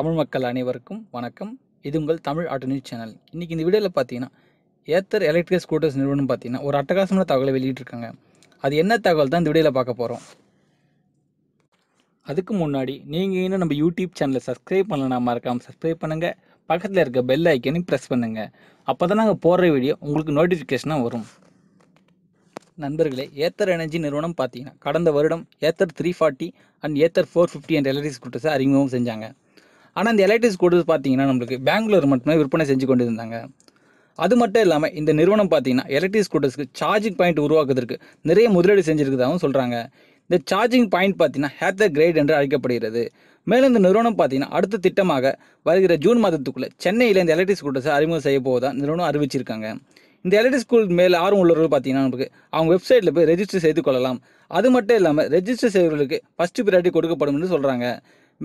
தமிழ் மக்கள் அனைவருக்கும் வணக்கம் இது உங்கள் தமிழ் ஆட்டோ நியூஸ் சேனல் இன்றைக்கி இந்த வீடியோவில் பார்த்தீங்கன்னா ஏத்தர் எலக்ட்ரிக் ஸ்கூட்டர்ஸ் நிறுவனம் பார்த்தீங்கன்னா ஒரு அட்டகாசமான தகவலை வெளியிட்டிருக்காங்க அது என்ன தகவல் தான் இந்த வீடியோவில் பார்க்க போகிறோம் அதுக்கு முன்னாடி நீங்கள் இன்னும் நம்ம யூடியூப் சேனலை சப்ஸ்கிரைப் பண்ணலாம் மறக்காமல் சப்ஸ்கிரைப் பண்ணுங்கள் பக்கத்தில் இருக்க பெல் ஐக்கனையும் ப்ரெஸ் பண்ணுங்கள் அப்போ தான் நாங்கள் போடுற வீடியோ உங்களுக்கு நோட்டிஃபிகேஷனாக வரும் நண்பர்களே ஏத்தர் எனர்ஜி நிறுவனம் பார்த்தீங்கன்னா கடந்த வருடம் Ather three forty and Ather four fifty என்ற எலக்ட்ரிக் ஸ்கூட்டர்ஸை அறிமுகம் செஞ்சாங்க ஆனால் இந்த எலக்ட்ரிக் ஸ்கூட்டர்ஸ் பார்த்தீங்கன்னா நம்மளுக்கு பெங்களூர் மட்டுமே விற்பனை செஞ்சு கொண்டு இருந்தாங்க அது மட்டும் இல்லாமல் இந்த நிறுவனம் பார்த்தீங்கன்னா எலக்ட்ரிக் ஸ்கூட்டர்ஸ்க்கு சார்ஜிங் பாயிண்ட் உருவாக்குறதுக்கு நிறைய முதலீடு செஞ்சுருக்கதாகவும் சொல்கிறாங்க இந்த சார்ஜிங் பாயிண்ட் பார்த்தீங்கன்னா ஹேத்தர் கிரேட் என்று அழைக்கப்படுகிறது மேலும் இந்த நிறுவனம் பார்த்தீங்கன்னா அடுத்த திட்டமாக வருகிற ஜூன் மாதத்துக்குள்ளே சென்னையில் இந்த எலக்ட்ரிக் ஸ்கூட்டர்ஸை அறிமுகம் செய்ய போவதாக நிறுவனம் அறிவிச்சிருக்காங்க இந்த எல்இடி ஸ்கூல் மேலே ஆர்வம் உள்ளவர்கள் பார்த்தீங்கன்னா நமக்கு அவங்க வெப்சைட்டில் போய் ரெஜிஸ்டர் செய்து கொள்ளலாம் அது மட்டும் இல்லாமல் ரெஜிஸ்டர் செய்வர்களுக்கு ஃபஸ்ட்டு பிரியாரிட்டி கொடுக்கப்படும் என்று சொல்கிறாங்க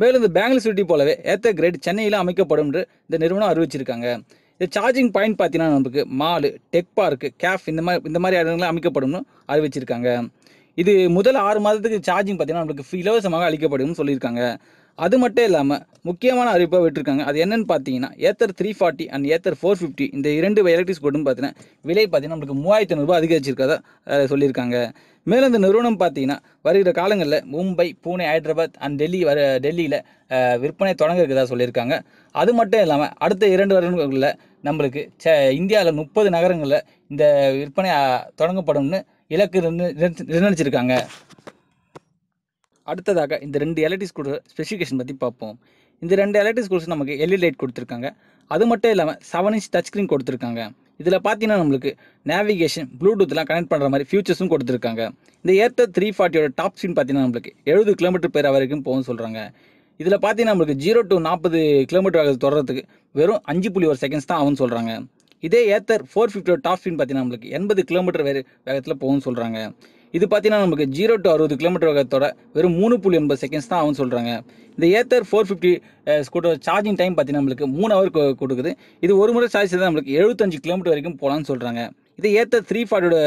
மேலும் இந்த பெங்களூர் சிட்டி போலவே ஏத்த கிரேட் சென்னையில் அமைக்கப்படும் என்று இந்த நிறுவனம் அறிவிச்சிருக்காங்க இந்த சார்ஜிங் பாயிண்ட் பார்த்தீங்கன்னா நமக்கு மாலு டெக் பார்க்கு கேஃப் இந்த மாதிரி இந்த மாதிரி இடங்கள்லாம் அமைக்கப்படும்னு அறிவிச்சிருக்காங்க இது முதல் ஆறு மாதத்துக்கு சார்ஜிங் பார்த்தீங்கன்னா நம்மளுக்கு இலவசமாக அளிக்கப்படும் சொல்லியிருக்காங்க அது மட்டும் இல்லாமல் முக்கியமான அறிவிப்பாக விட்டுருக்காங்க அது என்னன்னு பார்த்தீங்கன்னா Ather three forty and Ather four fifty இந்த இரண்டு எலக்ட்ரிக் ஸ்கூட்டரும் பார்த்தீங்கன்னா விலை பார்த்தீங்கன்னா நம்மளுக்கு மூவாயிரத்து ஐநூறுபா அதிகரிச்சிருக்கதா சொல்லியிருக்காங்க மேலும் இந்த நிறுவனம் பார்த்தீங்கன்னா வருகிற காலங்களில் மும்பை பூனே ஹைதராபாத் அண்ட் டெல்லி வர டெல்லியில் விற்பனை தொடங்க இருக்கிறதா சொல்லியிருக்காங்க அது மட்டும் இல்லாமல் அடுத்த இரண்டு வருடங்களில் நம்மளுக்கு ச இந்தியாவில் முப்பது நகரங்களில் இந்த விற்பனை தொடங்கப்படும்னு இலக்கு நிர்ணயிச்சிருக்காங்க அடுத்ததாக இந்த ரெண்டு எலக்ட்ரிக் ஸ்கூல் ஸ்பெசிஃபிகேஷன் பற்றி பார்ப்போம் இந்த ரெண்டு எலக்ட்ரிக் ஸ்கூல்ஸ் e நமக்கு எல்இ லைட் e கொடுத்துருக்காங்க அது மட்டும் இல்லாமல் செவன் இன்ச் டச் ஸ்க்ரீன் கொடுத்துருக்காங்க இதில் பார்த்தீங்கன்னா நம்மளுக்கு நேவிகேஷன் ப்ளூடூத்லாம் கனெக்ட் பண்ணுற மாதிரி ஃபியூச்சர்ஸும் கொடுத்துருக்காங்க இந்த ஏர்த்த த்ரீ ஃபார்ட்டியோட டாப் ஸ்பீன் பார்த்தீங்கன்னா நம்மளுக்கு எழுபது கிலோமீட்டர் பேர் வரைக்கும் போகும்னு சொல்கிறாங்க இதில் பார்த்தீங்கன்னா நம்மளுக்கு ஜீரோ டு நாற்பது கிலோமீட்டர் ஆகுது தொடரத்துக்கு வெறும் அஞ்சு புள்ளி ஒரு செகண்ட்ஸ் தான் ஆகும்னு சொல்கிறாங்க இதே ஏத்தர் ஃபோர் ஃபிஃப்டியோட டாப் ஸ்பீன் பார்த்தீங்கன்னா நம்மளுக்கு எண்பது கிலோமீட்டர் வேறு வேகத்தில் போகும்னு சொல்கிறாங்க இது பார்த்தீங்கன்னா நமக்கு ஜீரோ டு அறுபது கிலோமீட்டர் வேகத்தோட வெறும் மூணு புள்ளி எண்பது செகண்ட்ஸ் தான் ஆகும் சொல்கிறாங்க இந்த Ather four fifty scooter charging time பார்த்தீங்கன்னா நம்மளுக்கு மூணு ஹவர் கொடுக்குது இது ஒரு முறை சார்ஜ் தான் நம்மளுக்கு எழுபத்தஞ்சு கிலோமீட்டர் வரைக்கும் போகலான்னு சொல்கிறாங்க இதே ஏத்தர் த்ரீ ஃபார்ட்டியோட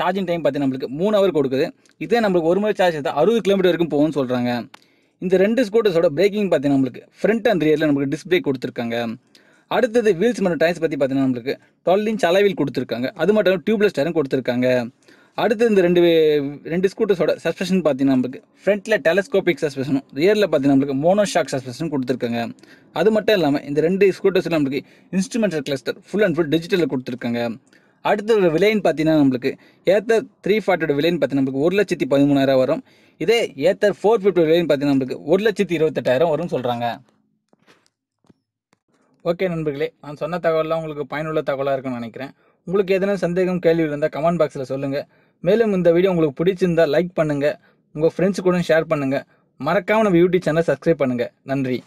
சார்ஜிங் டைம் பார்த்தீங்கன்னா நம்மளுக்கு மூணு ஹவர் கொடுக்குது இதே நம்மளுக்கு ஒரு முறை சார்ஜ் செய்தால் அறுபது கிலோமீட்டர் வரைக்கும் போகும்னு சொல்கிறாங்க இந்த ரெண்டு ஸ்கூட்டர்ஸோட பிரேக்கிங் பார்த்தீங்கன்னா நம்மளுக்கு ஃப்ரண்ட் அண்ட் ரியரில் நமக்கு டிஸ்பிளே கொடுத்துருக்காங்க அடுத்தது வீல்ஸ் மற்றும் டயர்ஸ் பற்றி பார்த்தீங்கன்னா நம்மளுக்கு டுவெல் இன்ச் அளவில் கொடுத்துருக்காங்க அது மட்டும் டியூப்லெஸ் டயரும் கொடுத்துருக்காங்க அடுத்து இந்த ரெண்டு ரெண்டு ஸ்கூட்டர்ஸோட சஸ்பென்ஷன் பார்த்தீங்கன்னா நம்மளுக்கு ஃப்ரண்ட்டில் டெலஸ்கோபிக் சஸ்பென்ஷனும் ரியரில் பார்த்தீங்கன்னா நம்மளுக்கு மோனோ ஷாக் சஸ்பென்ஷன் கொடுத்துருக்காங்க அது மட்டும் இல்லாமல் இந்த ரெண்டு ஸ்கூட்டர்ஸில் நம்மளுக்கு instrumental cluster full and full டிஜிட்டலில் கொடுத்துருக்காங்க அடுத்த விலைன்னு பார்த்தீங்கன்னா நம்மளுக்கு ஏத்தர் த்ரீ ஃபார்ட்டியோட விலைன்னு பார்த்தீங்கன்னா நம்மளுக்கு ஒரு லட்சத்தி பதிமூணாயிரம் வரும் இதே ஏத்தர் ஃபோர் ஃபிஃப்டி விலைன்னு பார்த்தீங்கன்னா நம்மளுக்கு ஒரு லட்சத்தி இருபத்தெட்டாயிரம் வரும்னு சொல்கிறாங்க ஓகே நண்பர்களே நான் சொன்ன தகவலாம் உங்களுக்கு பயனுள்ள தகவலாக இருக்குன்னு நினைக்கிறேன் உங்களுக்கு எதனா சந்தேகம் கேள்வி இருந்தால் கமெண்ட் பாக்ஸில் சொல்லுங்கள் மேலும் இந்த வீடியோ உங்களுக்கு பிடிச்சிருந்தா லைக் பண்ணுங்கள் உங்கள் ஃப்ரெண்ட்ஸ் கூட ஷேர் பண்ணுங்கள் மறக்காமல் நம்ம யூடியூப் சேனலை சப்ஸ்கிரைப் பண்ணுங்கள் நன்றி